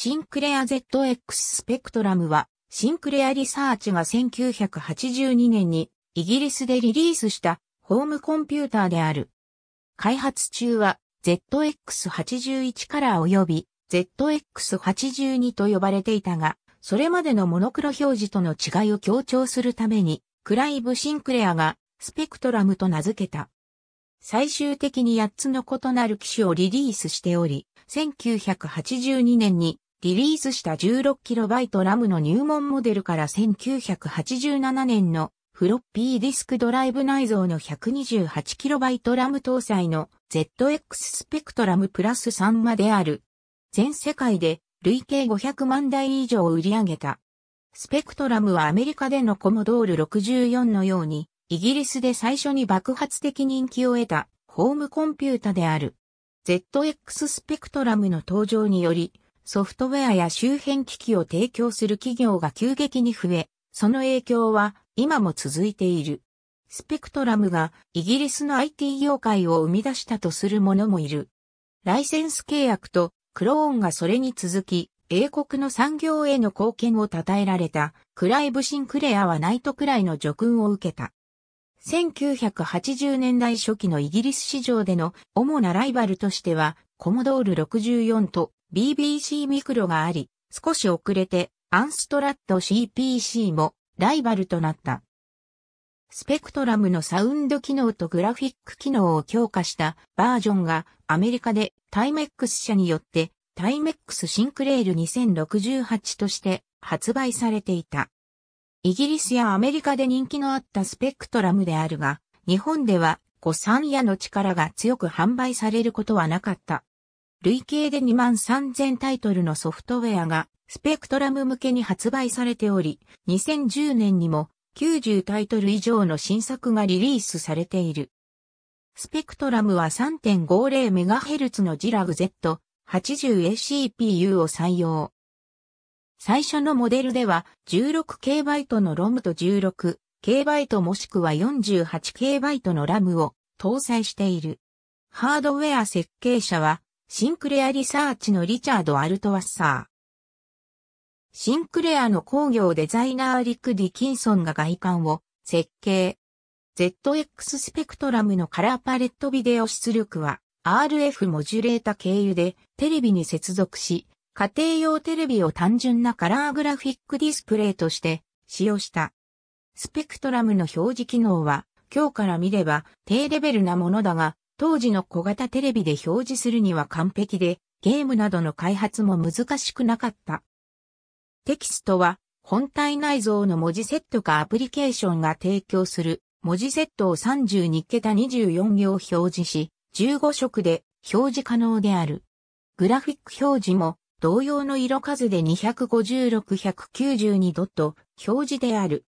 シンクレア ZX スペクトラムは、シンクレアリサーチが1982年にイギリスでリリースしたホームコンピューターである。開発中は ZX81 から及び ZX82 と呼ばれていたが、それまでのモノクロ表示との違いを強調するために、クライブ・シンクレアがスペクトラムと名付けた。最終的に8つの異なる機種をリリースしており、1982年にリリースした 16KB ラムの入門モデルから1987年のフロッピーディスクドライブ内蔵の 128KB ラム搭載の ZX スペクトラムプラス3まである。全世界で累計500万台以上を売り上げた。スペクトラムはアメリカでのコモドール64のように、イギリスで最初に爆発的人気を得たホームコンピュータである。ZX スペクトラムの登場により、ソフトウェアや周辺機器を提供する企業が急激に増え、その影響は今も続いている。スペクトラムがイギリスの IT 業界を生み出したとする者もいる。ライセンス契約とクローンがそれに続き、英国の産業への貢献を称えられた、クライブ・シンクレアはナイトくらいの叙勲を受けた。1980年代初期のイギリス市場での主なライバルとしては、コモドール64と BBC ミクロがあり、少し遅れてアンストラット CPC もライバルとなった。スペクトラムのサウンド機能とグラフィック機能を強化したバージョンがアメリカでタイメックス社によってタイメックスシンクレール2068として発売されていた。イギリスやアメリカで人気のあったスペクトラムであるが、日本では五三夜の力が強く販売されることはなかった。累計で2万3000タイトルのソフトウェアがスペクトラム向けに発売されており、2010年にも90タイトル以上の新作がリリースされている。スペクトラムは 3.50MHz のジラグ Z80ACPU を採用。最初のモデルでは 16KB の ROM と 16KB もしくは 48KB の RAM を搭載している。ハードウェア設計者はシンクレアリサーチのリチャード・アルトワッサー。シンクレアの工業デザイナーリック・ディキンソンが外観を設計。ZX スペクトラムのカラーパレットビデオ出力は RF モジュレータ経由でテレビに接続し、家庭用テレビを単純なカラーグラフィックディスプレイとして使用した。スペクトラムの表示機能は今日から見れば低レベルなものだが当時の小型テレビで表示するには完璧で、ゲームなどの開発も難しくなかった。テキストは、本体内蔵の文字セットかアプリケーションが提供する文字セットを32桁24行表示し、15色で表示可能である。グラフィック表示も同様の色数で256-192ドット表示である。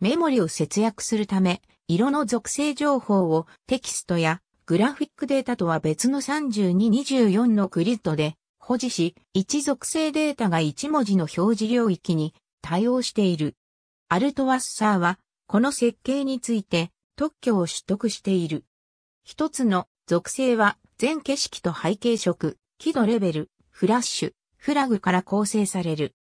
メモリを節約するため、色の属性情報をテキストやグラフィックデータとは別の3224のグリッドで保持し、一属性データが一文字の表示領域に対応している。アルトワッサーは、この設計について特許を取得している。一つの属性は全景色と背景色、輝度レベル、フラッシュ、フラグから構成される。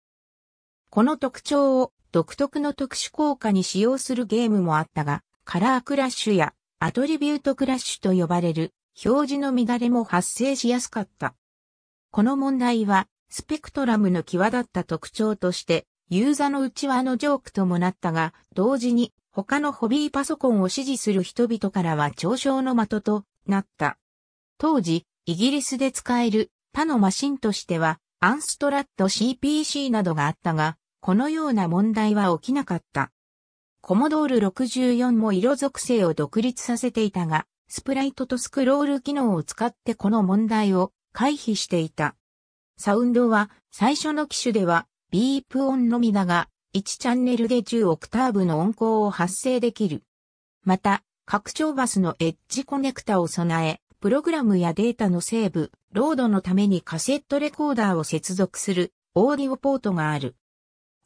この特徴を独特の特殊効果に使用するゲームもあったが、カラークラッシュやアトリビュートクラッシュと呼ばれる表示の乱れも発生しやすかった。この問題は、スペクトラムの際立った特徴として、ユーザの内輪のジョークともなったが、同時に他のホビーパソコンを支持する人々からは嘲笑の的となった。当時、イギリスで使える他のマシンとしては、アンストラット CPC などがあったが、このような問題は起きなかった。コモドール64も色属性を独立させていたが、スプライトとスクロール機能を使ってこの問題を回避していた。サウンドは最初の機種ではビープ音のみだが、1チャンネルで10オクターブの音高を発生できる。また、拡張バスのエッジコネクタを備え、プログラムやデータのセーブ、ロードのためにカセットレコーダーを接続するオーディオポートがある。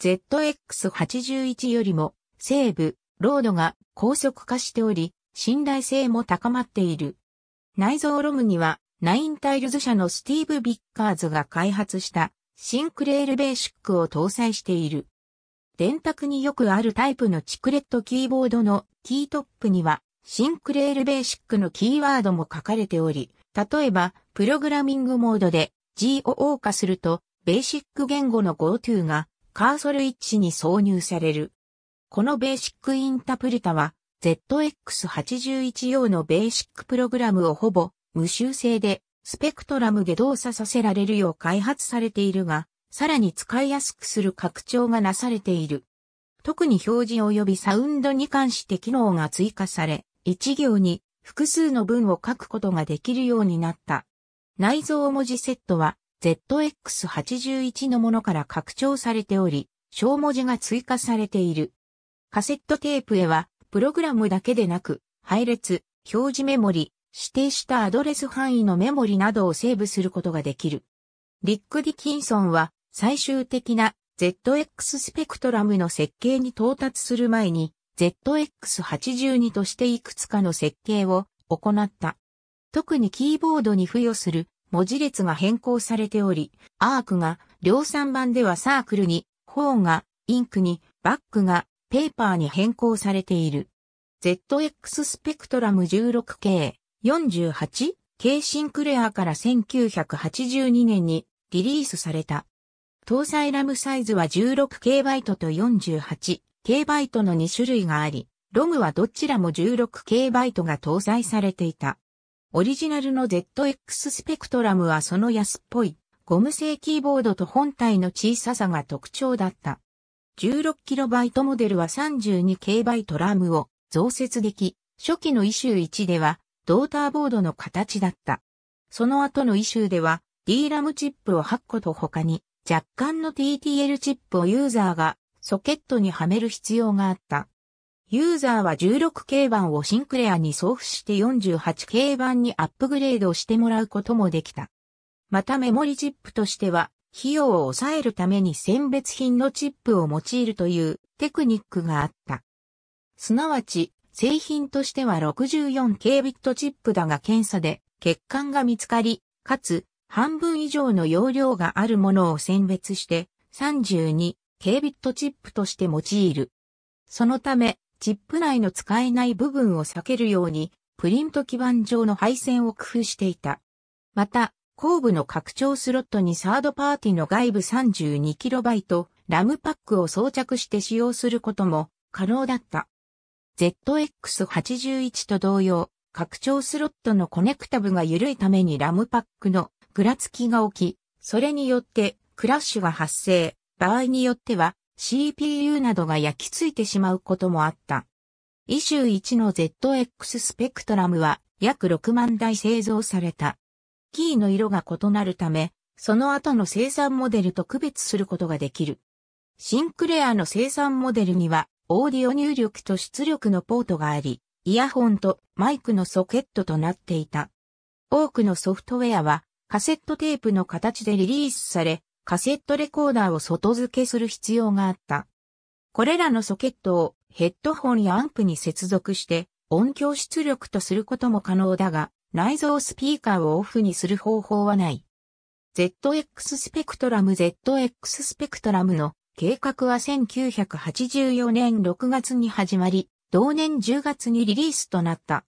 ZX81 よりも西部、ロードが高速化しており、信頼性も高まっている。内蔵ロムには、ナインタイルズ社のスティーブ・ビッカーズが開発したシンクレールベーシックを搭載している。電卓によくあるタイプのチクレットキーボードのキートップにはシンクレールベーシックのキーワードも書かれており、例えばプログラミングモードで g o 謳歌するとベーシック言語の GoTo がカーソル位置に挿入される。このベーシックインタプリタは ZX81 用のベーシックプログラムをほぼ無修正でスペクトラムで動作させられるよう開発されているが、さらに使いやすくする拡張がなされている。特に表示及びサウンドに関して機能が追加され、一行に複数の文を書くことができるようになった。内蔵文字セットは ZX81 のものから拡張されており、小文字が追加されている。カセットテープへは、プログラムだけでなく、配列、表示メモリ、指定したアドレス範囲のメモリなどをセーブすることができる。リック・ディキンソンは、最終的な ZX スペクトラムの設計に到達する前に、ZX82 としていくつかの設計を行った。特にキーボードに付与する文字列が変更されており、アークが量産版ではサークルに、ホーがインクに、バックがペーパーに変更されている。ZX スペクトラム 16K48 K シンクレアから1982年にリリースされた。搭載ラムサイズは1 6 k トと4 8 k トの2種類があり、ロムはどちらも1 6 k トが搭載されていた。オリジナルの ZX スペクトラムはその安っぽいゴム製キーボードと本体の小ささが特徴だった。16KB モデルは 32KB トラムを増設でき、初期のイシュー1ではドーターボードの形だった。その後のイシューでは D ラムチップを8個と他に若干の TTL チップをユーザーがソケットにはめる必要があった。ユーザーは 16K 版をシンクレアに送付して 48K 版にアップグレードしてもらうこともできた。またメモリチップとしては費用を抑えるために選別品のチップを用いるというテクニックがあった。すなわち、製品としては 64K ビットチップだが検査で欠陥が見つかり、かつ半分以上の容量があるものを選別して 32K ビットチップとして用いる。そのため、チップ内の使えない部分を避けるように、プリント基板上の配線を工夫していた。また、後部の拡張スロットにサードパーティの外部 32KB ラムパックを装着して使用することも可能だった。ZX81 と同様、拡張スロットのコネクタ部が緩いためにラムパックのぐらつきが起き、それによってクラッシュが発生、場合によっては CPU などが焼き付いてしまうこともあった。イシュー1の ZX スペクトラムは約6万台製造された。キーの色が異なるため、その後の生産モデルと区別することができる。シンクレアの生産モデルには、オーディオ入力と出力のポートがあり、イヤホンとマイクのソケットとなっていた。多くのソフトウェアは、カセットテープの形でリリースされ、カセットレコーダーを外付けする必要があった。これらのソケットをヘッドホンやアンプに接続して音響出力とすることも可能だが、内蔵スピーカーをオフにする方法はない。ZX スペクトラム ZX スペクトラムの計画は1984年6月に始まり、同年10月にリリースとなった。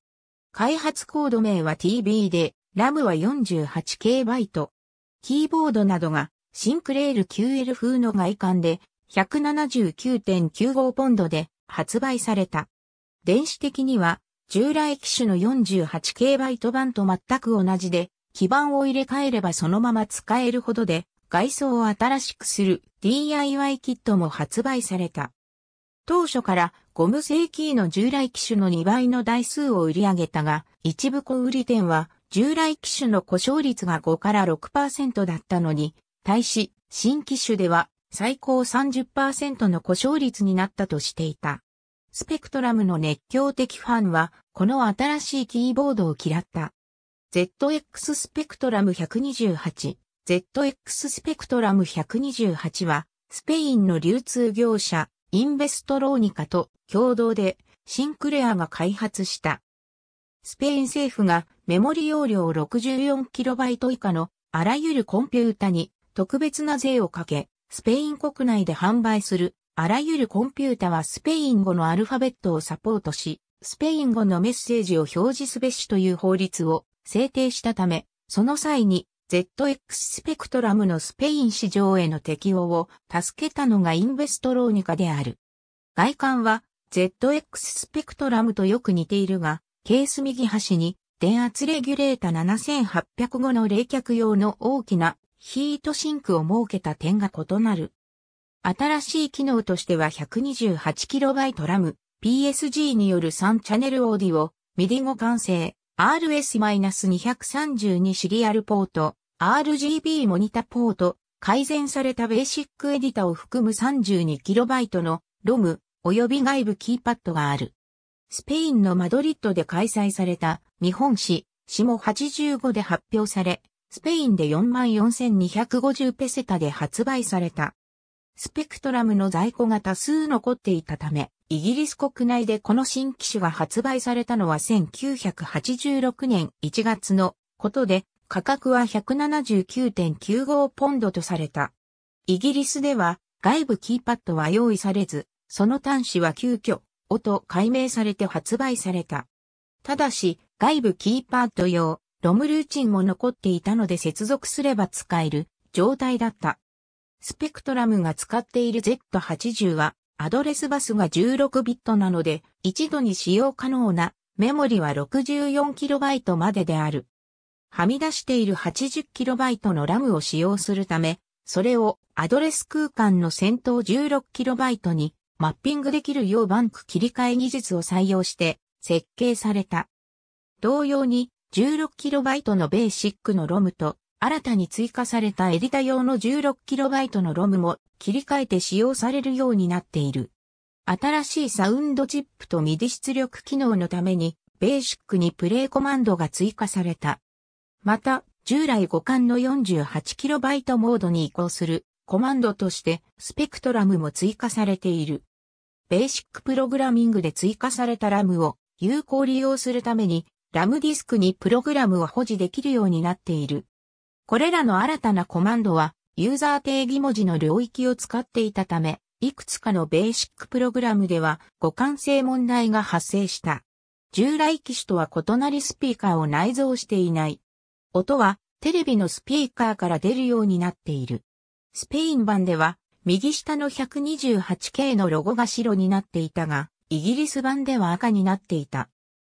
開発コード名は TB で、ラムは 48KB。キーボードなどがシンクレール QL 風の外観で179.95ポンドで発売された。電子的には従来機種の4 8 k ト版と全く同じで、基板を入れ替えればそのまま使えるほどで、外装を新しくする DIY キットも発売された。当初からゴム製キーの従来機種の2倍の台数を売り上げたが、一部小売店は従来機種の故障率が5から6%だったのに、対し新機種では最高30%の故障率になったとしていた。スペクトラムの熱狂的ファンは、この新しいキーボードを嫌った。ZX スペクトラム128、ZX スペクトラム128は、スペインの流通業者、インベストローニカと共同で、シンクレアが開発した。スペイン政府がメモリ容量 64KB 以下のあらゆるコンピュータに特別な税をかけ、スペイン国内で販売するあらゆるコンピュータはスペイン語のアルファベットをサポートし、スペイン語のメッセージを表示すべしという法律を制定したため、その際に ZX スペクトラムのスペイン市場への適応を助けたのがインベストローニカである。外観は ZX スペクトラムとよく似ているが、ケース右端に電圧レギュレータ7805の冷却用の大きなヒートシンクを設けた点が異なる。新しい機能としては 128KB ラム、PSG による3チャンネルオーディオ、ミディ語完成、RS-232 シリアルポート、RGB モニタポート、改善されたベーシックエディタを含む 32KB の ROM 及び外部キーパッドがある。スペインのマドリッドで開催された見本誌、も85で発表され、スペインで44,250ペセタで発売された。スペクトラムの在庫が多数残っていたため、イギリス国内でこの新機種が発売されたのは1986年1月のことで、価格は179.95ポンドとされた。イギリスでは外部キーパッドは用意されず、その端子は急遽、音と明されて発売された。ただし、外部キーパッド用、ロムルーチンも残っていたので接続すれば使える状態だった。スペクトラムが使っている Z80 は、アドレスバスが16ビットなので、一度に使用可能なメモリは 64KB までである。はみ出している 80KB のラムを使用するため、それをアドレス空間の先頭 16KB にマッピングできるようバンク切り替え技術を採用して設計された。同様に 16KB のベーシックのロムと新たに追加されたエディタ用の 16KB の ROM も切り替えて使用されるようになっている。新しいサウンドチップとミディ出力機能のために、ベーシックにプレイコマンドが追加された。また、従来互換の 48KB モードに移行するコマンドとしてスペクトラムも追加されている。ベーシックプログラミングで追加されたラムを有効利用するためにラムディスクにプログラムを保持できるようになっている。これらの新たなコマンドは、ユーザー定義文字の領域を使っていたため、いくつかのベーシックプログラムでは互換性問題が発生した。従来機種とは異なりスピーカーを内蔵していない。音はテレビのスピーカーから出るようになっている。スペイン版では右下の 128K のロゴが白になっていたが、イギリス版では赤になっていた。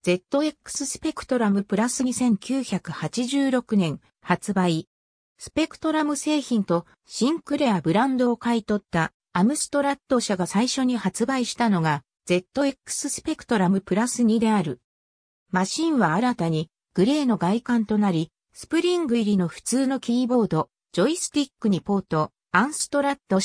ZX スペクトラムプラス2 9 8 6年発売。スペクトラム製品とシンクレアブランドを買い取ったアムストラット社が最初に発売したのが ZX スペクトラムプラス2である。マシンは新たにグレーの外観となり、スプリング入りの普通のキーボード、ジョイスティックにポート、アンストラット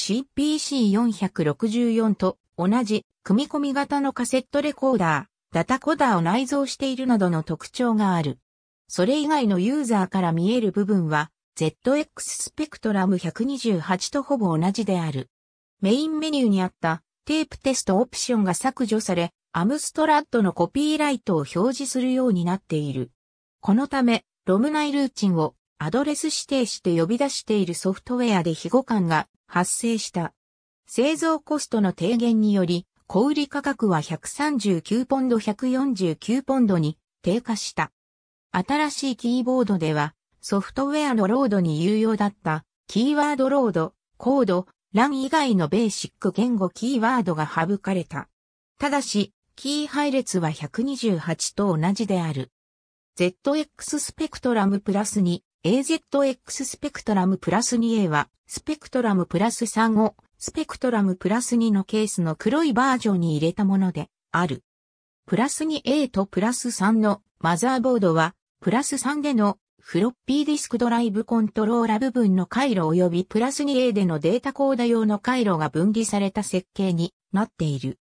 CPC464 と同じ組み込み型のカセットレコーダー。ダタコダを内蔵しているなどの特徴がある。それ以外のユーザーから見える部分は ZX スペクトラム128とほぼ同じである。メインメニューにあったテープテストオプションが削除され、アムストラッドのコピーライトを表示するようになっている。このため、ロム内ルーチンをアドレス指定して呼び出しているソフトウェアで非互換が発生した。製造コストの低減により、小売価格は139ポンド149ポンドに低下した。新しいキーボードでは、ソフトウェアのロードに有用だった、キーワードロード、コード、ラン以外のベーシック言語キーワードが省かれた。ただし、キー配列は128と同じである。ZX スペクトラムプラス2、AZX スペクトラムプラス 2A は、スペクトラムプラス3をスペクトラムプラス2のケースの黒いバージョンに入れたものである。プラス 2A とプラス3のマザーボードは、プラス3でのフロッピーディスクドライブコントローラ部分の回路及びプラス 2A でのデータコーダ用の回路が分離された設計になっている。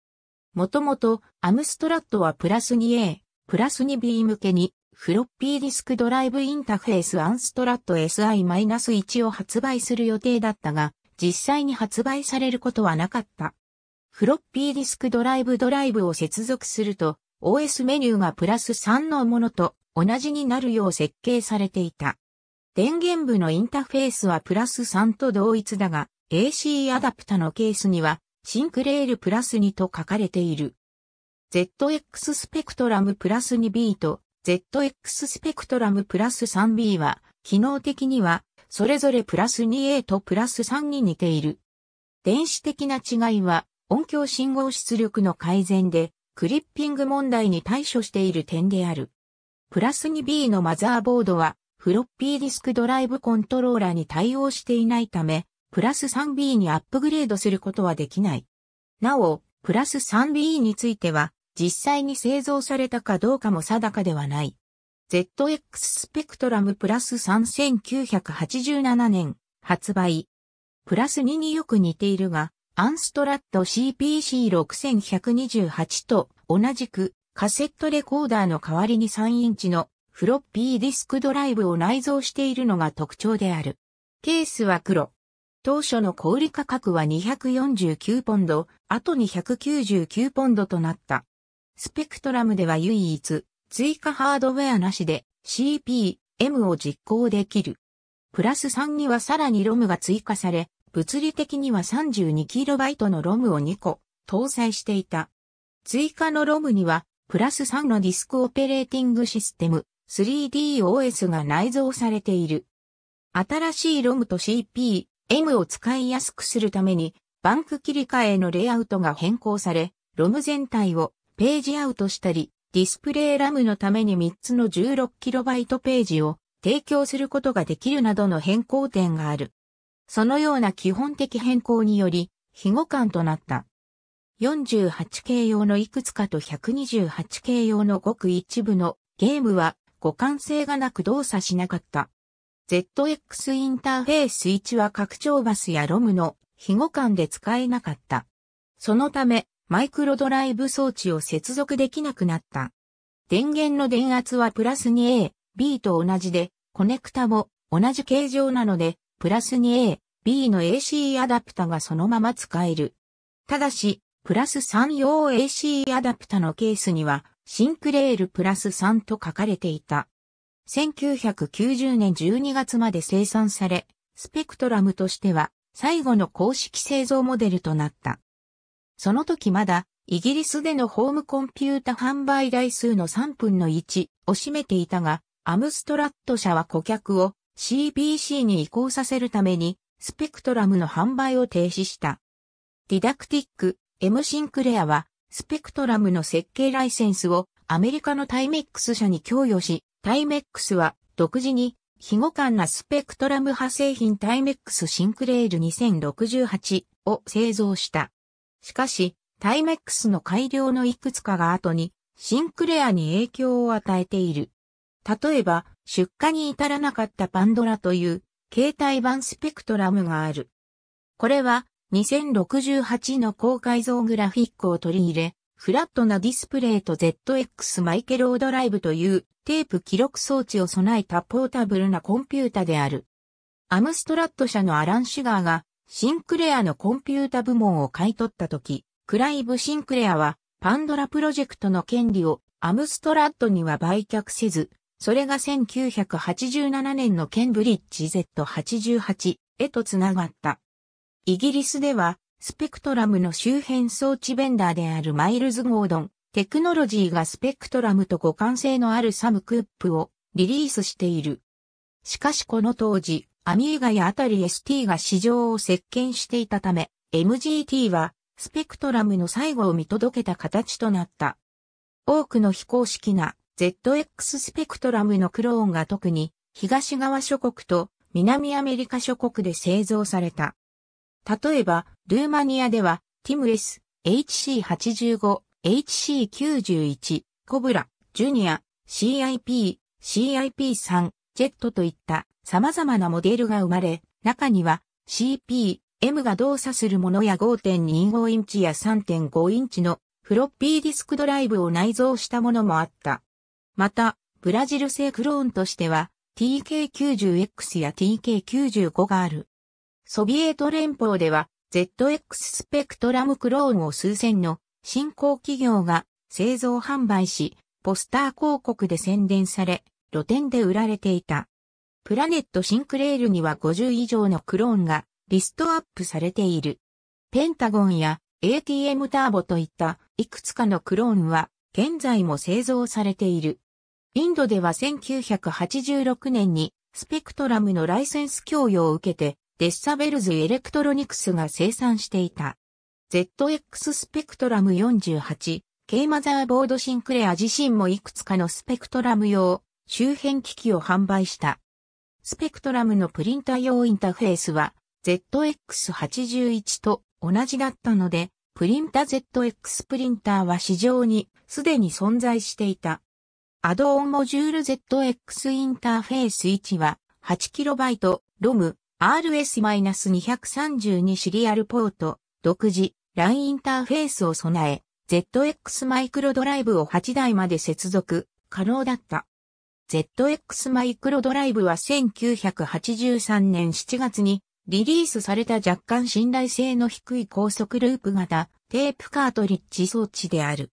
もともと、アムストラットはプラス 2A、プラス 2B 向けに、フロッピーディスクドライブインターフェースアンストラット SI-1 を発売する予定だったが、実際に発売されることはなかった。フロッピーディスクドライブドライブを接続すると、OS メニューがプラス3のものと同じになるよう設計されていた。電源部のインターフェースはプラス3と同一だが、AC アダプタのケースには、シンクレールプラス2と書かれている。ZX スペクトラムプラス 2B と ZX スペクトラムプラス 3B は、機能的にはそれぞれプラス 2A とプラス3に似ている。電子的な違いは、音響信号出力の改善で、クリッピング問題に対処している点である。プラス 2B のマザーボードは、フロッピーディスクドライブコントローラーに対応していないため、プラス 3B にアップグレードすることはできない。なお、プラス 3B については、実際に製造されたかどうかも定かではない。ZX スペクトラムプラス3987年発売。プラス2によく似ているが、アンストラット CPC6128 と同じくカセットレコーダーの代わりに3インチのフロッピーディスクドライブを内蔵しているのが特徴である。ケースは黒。当初の小売価格は249ポンド、あと299ポンドとなった。スペクトラムでは唯一、追加ハードウェアなしで CPM を実行できる。プラス3にはさらに ROM が追加され、物理的には 32KB の ROM を2個搭載していた。追加の ROM には、プラス3のディスクオペレーティングシステム 3DOS が内蔵されている。新しい ROM と CPM を使いやすくするために、バンク切り替えのレイアウトが変更され、ROM 全体をページアウトしたり、ディスプレイラムのために3つの 16KB ページを提供することができるなどの変更点がある。そのような基本的変更により、非互換となった。48系用のいくつかと128系用のごく一部のゲームは互換性がなく動作しなかった。ZX インターフェース1は拡張バスやロムの非互換で使えなかった。そのため、マイクロドライブ装置を接続できなくなった。電源の電圧はプラス 2A、B と同じで、コネクタも同じ形状なので、プラス 2A、B の AC アダプタがそのまま使える。ただし、プラス3用 AC アダプタのケースには、シンクレールプラス3と書かれていた。1990年12月まで生産され、スペクトラムとしては最後の公式製造モデルとなった。その時まだ、イギリスでのホームコンピュータ販売台数の3分の1を占めていたが、アムストラット社は顧客を CBC に移行させるために、スペクトラムの販売を停止した。ディダクティック、M シンクレアは、スペクトラムの設計ライセンスをアメリカのタイメックス社に供与し、タイメックスは独自に非互換なスペクトラム派製品タイメックスシンクレール2068を製造した。しかし、タイメックスの改良のいくつかが後に、シンクレアに影響を与えている。例えば、出荷に至らなかったパンドラという携帯版スペクトラムがある。これは2068の高解像グラフィックを取り入れ、フラットなディスプレイと ZX マイケロードライブというテープ記録装置を備えたポータブルなコンピュータである。アムストラット社のアラン・シュガーがシンクレアのコンピュータ部門を買い取った時、クライブ・シンクレアはパンドラプロジェクトの権利をアムストラッドには売却せず、それが1987年のケンブリッジ Z88 へとつながった。イギリスでは、スペクトラムの周辺装置ベンダーであるマイルズ・ゴードン、テクノロジーがスペクトラムと互換性のあるサム・クップをリリースしている。しかしこの当時、アミーガやアタリ ST が市場を席巻していたため、MGT はスペクトラムの最後を見届けた形となった。多くの非公式な ZX スペクトラムのクローンが特に東側諸国と南アメリカ諸国で製造された。例えば、ルーマニアでは、ティムレス、HC85、HC91、コブラ、ジュニア、CIP、CIP3、ジェットといった様々なモデルが生まれ、中には CP、M が動作するものや5.25インチや3.5インチのフロッピーディスクドライブを内蔵したものもあった。また、ブラジル製クローンとしては TK90X や TK95 がある。ソビエト連邦では ZX スペクトラムクローンを数千の新興企業が製造販売し、ポスター広告で宣伝され、露店で売られていた。プラネットシンクレールには50以上のクローンがリストアップされている。ペンタゴンや ATM ターボといったいくつかのクローンは現在も製造されている。インドでは1986年にスペクトラムのライセンス供与を受けてデッサベルズエレクトロニクスが生産していた。ZX スペクトラム48 k マザーボードシンクレア自身もいくつかのスペクトラム用周辺機器を販売した。スペクトラムのプリンタ用インターフェースは ZX81 と同じだったので、プリンタ ZX プリンターは市場にすでに存在していた。アドオンモジュール ZX インターフェース1は 8KB ロム RS-232 シリアルポート独自 l イ n インターフェースを備え ZX マイクロドライブを8台まで接続可能だった。ZX マイクロドライブは1983年7月にリリースされた若干信頼性の低い高速ループ型テープカートリッジ装置である。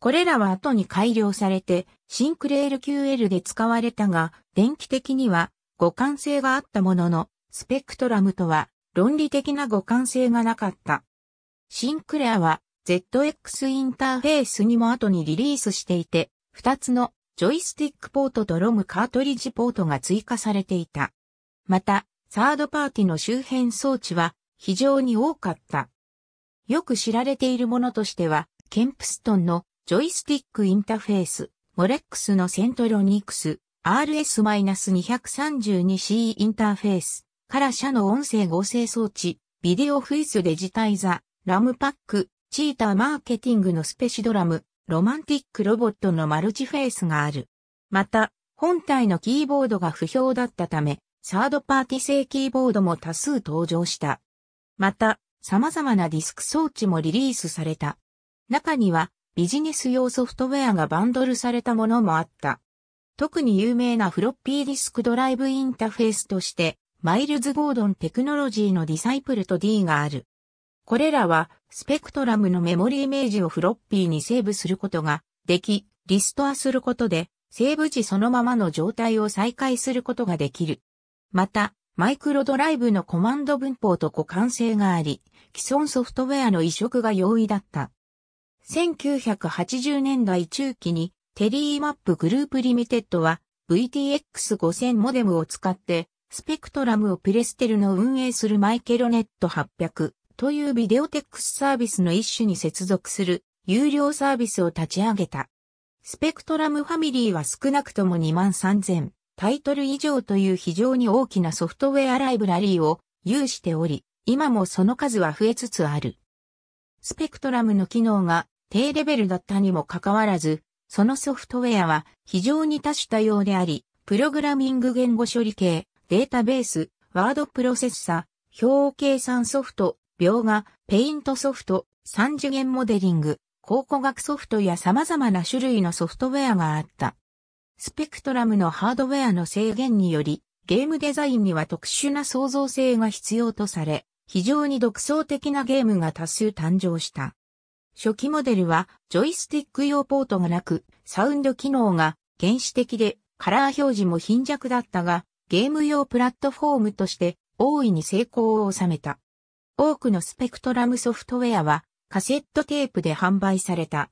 これらは後に改良されてシンクレール QL で使われたが、電気的には互換性があったものの、スペクトラムとは論理的な互換性がなかった。シンクレアは ZX インターフェースにも後にリリースしていて、2つのジョイスティックポートとロムカートリッジポートが追加されていた。また、サードパーティの周辺装置は非常に多かった。よく知られているものとしては、ケンプストンのジョイスティックインターフェース、モレックスのセントロニクス、RS-232C インターフェース、から社の音声合成装置、ビデオフィスデジタイザ、ラムパック、チーターマーケティングのスペシドラム、ロマンティックロボットのマルチフェイスがある。また、本体のキーボードが不評だったため、サードパーティ製キーボードも多数登場した。また、様々なディスク装置もリリースされた。中には、ビジネス用ソフトウェアがバンドルされたものもあった。特に有名なフロッピーディスクドライブインターフェースとして、マイルズ・ゴードン・テクノロジーのディサイプルと D がある。これらはスペクトラムのメモリイメージをフロッピーにセーブすることができ、リストアすることで、セーブ時そのままの状態を再開することができる。また、マイクロドライブのコマンド文法と互換性があり、既存ソフトウェアの移植が容易だった。1980年代中期にテリーマップグループリミテッドは VTX5000 モデムを使ってスペクトラムをプレステルの運営するマイケロネット800というビデオテックスサービスの一種に接続する有料サービスを立ち上げた。スペクトラムファミリーは少なくとも2万3000タイトル以上という非常に大きなソフトウェアライブラリーを有しており、今もその数は増えつつある。スペクトラムの機能が低レベルだったにもかかわらず、そのソフトウェアは非常に多種多様であり、プログラミング言語処理系、データベース、ワードプロセッサ、表計算ソフト、描画、ペイントソフト、三次元モデリング、考古学ソフトや様々な種類のソフトウェアがあった。スペクトラムのハードウェアの制限により、ゲームデザインには特殊な創造性が必要とされ、非常に独創的なゲームが多数誕生した。初期モデルはジョイスティック用ポートがなく、サウンド機能が原始的でカラー表示も貧弱だったが、ゲーム用プラットフォームとして大いに成功を収めた。多くのスペクトラムソフトウェアはカセットテープで販売された。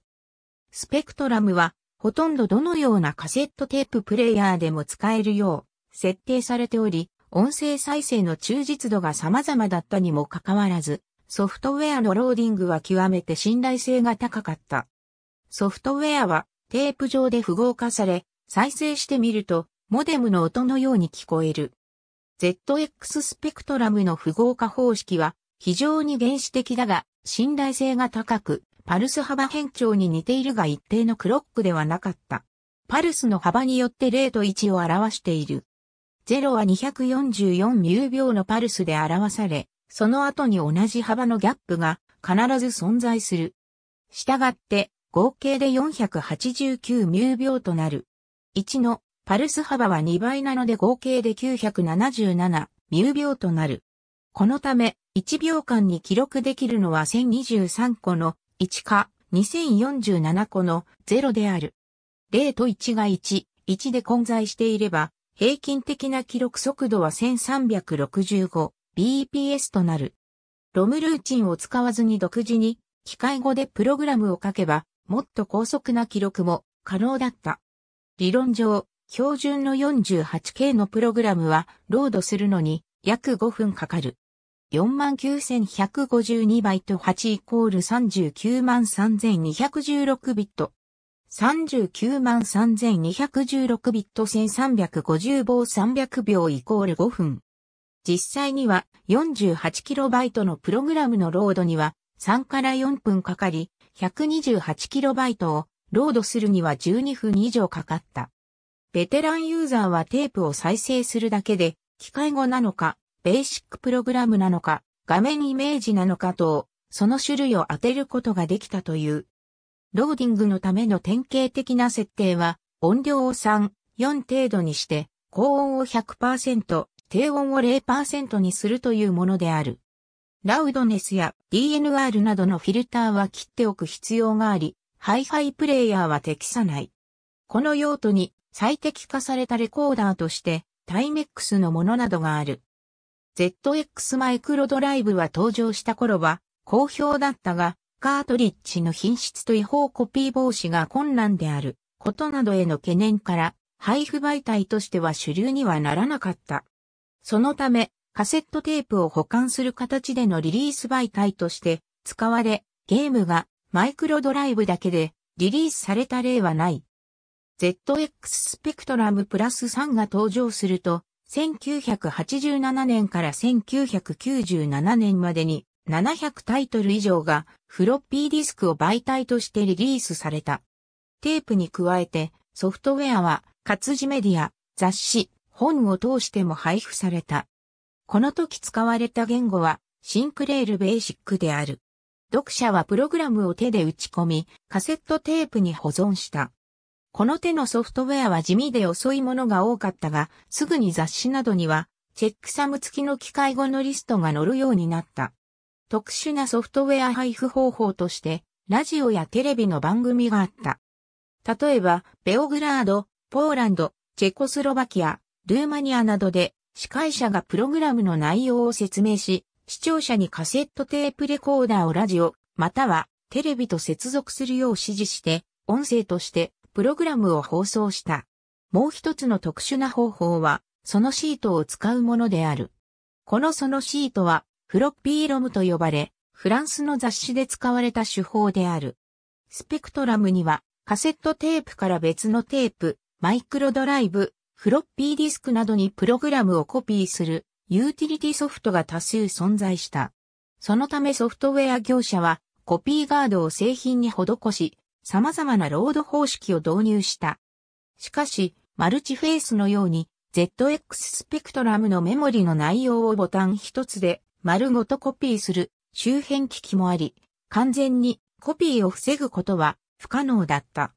スペクトラムはほとんどどのようなカセットテーププレイヤーでも使えるよう設定されており、音声再生の忠実度が様々だったにもかかわらず、ソフトウェアのローディングは極めて信頼性が高かった。ソフトウェアはテープ上で符号化され、再生してみると、モデムの音のように聞こえる。ZX スペクトラムの符号化方式は非常に原始的だが、信頼性が高く、パルス幅変調に似ているが一定のクロックではなかった。パルスの幅によって0と1を表している。0は244ー秒のパルスで表され、その後に同じ幅のギャップが必ず存在する。したがって、合計で489ー秒となる。1のパルス幅は2倍なので合計で977ー秒となる。このため、1秒間に記録できるのは1023個の1か2047個の0である。0と1が1、1で混在していれば、平均的な記録速度は 1365bps となる。ロムルーチンを使わずに独自に機械語でプログラムを書けば、もっと高速な記録も可能だった。理論上、標準の 48K のプログラムはロードするのに約5分かかる。49152バイト8イコール393,216ビット。393,216ビット1350棒300秒イコール5分。実際には 48KB のプログラムのロードには3から4分かかり、128KB をロードするには12分以上かかった。ベテランユーザーはテープを再生するだけで、機械語なのか、ベーシックプログラムなのか、画面イメージなのか等、その種類を当てることができたという。ローディングのための典型的な設定は、音量を3、4程度にして、高音を100%、低音を0%にするというものである。ラウドネスや DNR などのフィルターは切っておく必要があり、ハイハイプレイヤーは適さない。この用途に最適化されたレコーダーとして、タイメックスのものなどがある。ZX マイクロドライブは登場した頃は好評だったが、カートリッジの品質と違法コピー防止が困難であることなどへの懸念から配布媒体としては主流にはならなかった。そのため、カセットテープを保管する形でのリリース媒体として使われ、ゲームがマイクロドライブだけでリリースされた例はない。ZX スペクトラムプラス3が登場すると、1987年から1997年までに700タイトル以上がフロッピーディスクを媒体としてリリースされた。テープに加えてソフトウェアは活字メディア、雑誌、本を通しても配布された。この時使われた言語はシンクレールベーシックである。読者はプログラムを手で打ち込み、カセットテープに保存した。この手のソフトウェアは地味で遅いものが多かったが、すぐに雑誌などには、チェックサム付きの機械語のリストが載るようになった。特殊なソフトウェア配布方法として、ラジオやテレビの番組があった。例えば、ベオグラード、ポーランド、チェコスロバキア、ルーマニアなどで、司会者がプログラムの内容を説明し、視聴者にカセットテープレコーダーをラジオ、またはテレビと接続するよう指示して、音声としてプログラムを放送した。もう一つの特殊な方法は、そのシートを使うものである。このそのシートは、フロッピーロムと呼ばれ、フランスの雑誌で使われた手法である。スペクトラムには、カセットテープから別のテープ、マイクロドライブ、フロッピーディスクなどにプログラムをコピーするユーティリティソフトが多数存在した。そのためソフトウェア業者はコピーガードを製品に施し、様々なロード方式を導入した。しかし、マルチフェイスのように ZX スペクトラムのメモリの内容をボタン一つで丸ごとコピーする周辺機器もあり、完全にコピーを防ぐことは不可能だった。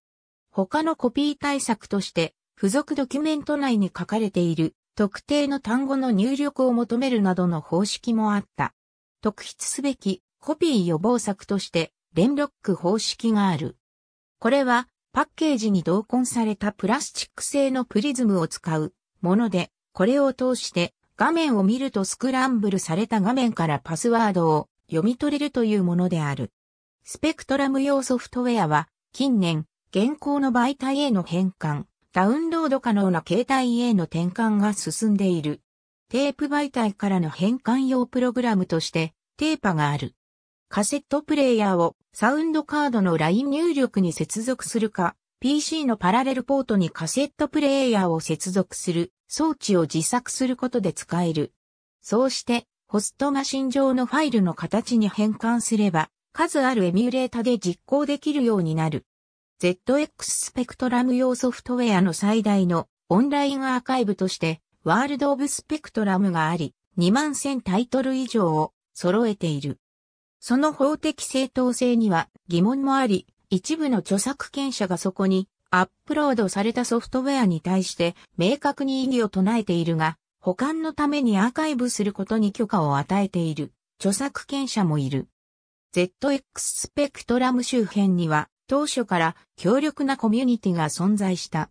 他のコピー対策として、付属ドキュメント内に書かれている特定の単語の入力を求めるなどの方式もあった。特筆すべきコピー予防策として、連ロック方式がある。これはパッケージに同梱されたプラスチック製のプリズムを使うもので、これを通して画面を見るとスクランブルされた画面からパスワードを読み取れるというものである。スペクトラム用ソフトウェアは近年現行の媒体への変換、ダウンロード可能な携帯への転換が進んでいる。テープ媒体からの変換用プログラムとしてテーパがある。カセットプレイヤーをサウンドカードのライン入力に接続するか、PC のパラレルポートにカセットプレイヤーを接続する装置を自作することで使える。そうして、ホストマシン上のファイルの形に変換すれば、数あるエミュレータで実行できるようになる。ZX スペクトラム用ソフトウェアの最大のオンラインアーカイブとして、ワールド・オブ・スペクトラムがあり、2万1000タイトル以上を揃えている。その法的正当性には疑問もあり、一部の著作権者がそこにアップロードされたソフトウェアに対して明確に異議を唱えているが、保管のためにアーカイブすることに許可を与えている著作権者もいる。ZX スペクトラム周辺には当初から強力なコミュニティが存在した。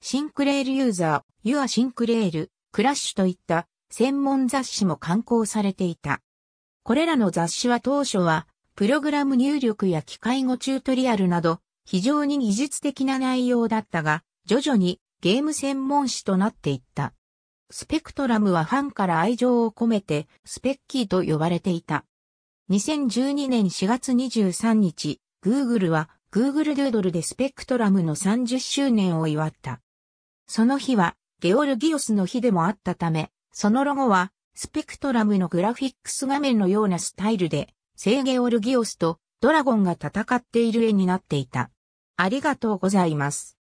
シンクレールユーザー、ユア・シンクレール、クラッシュといった専門雑誌も刊行されていた。これらの雑誌は当初は、プログラム入力や機械語チュートリアルなど、非常に技術的な内容だったが、徐々にゲーム専門誌となっていった。スペクトラムはファンから愛情を込めて、スペッキーと呼ばれていた。2012年4月23日、Google は Google Doodle でスペクトラムの30周年を祝った。その日は、ゲオルギオスの日でもあったため、そのロゴはスペクトラムのグラフィックス画面のようなスタイルで、ーゲオルギオスとドラゴンが戦っている絵になっていた。ありがとうございます。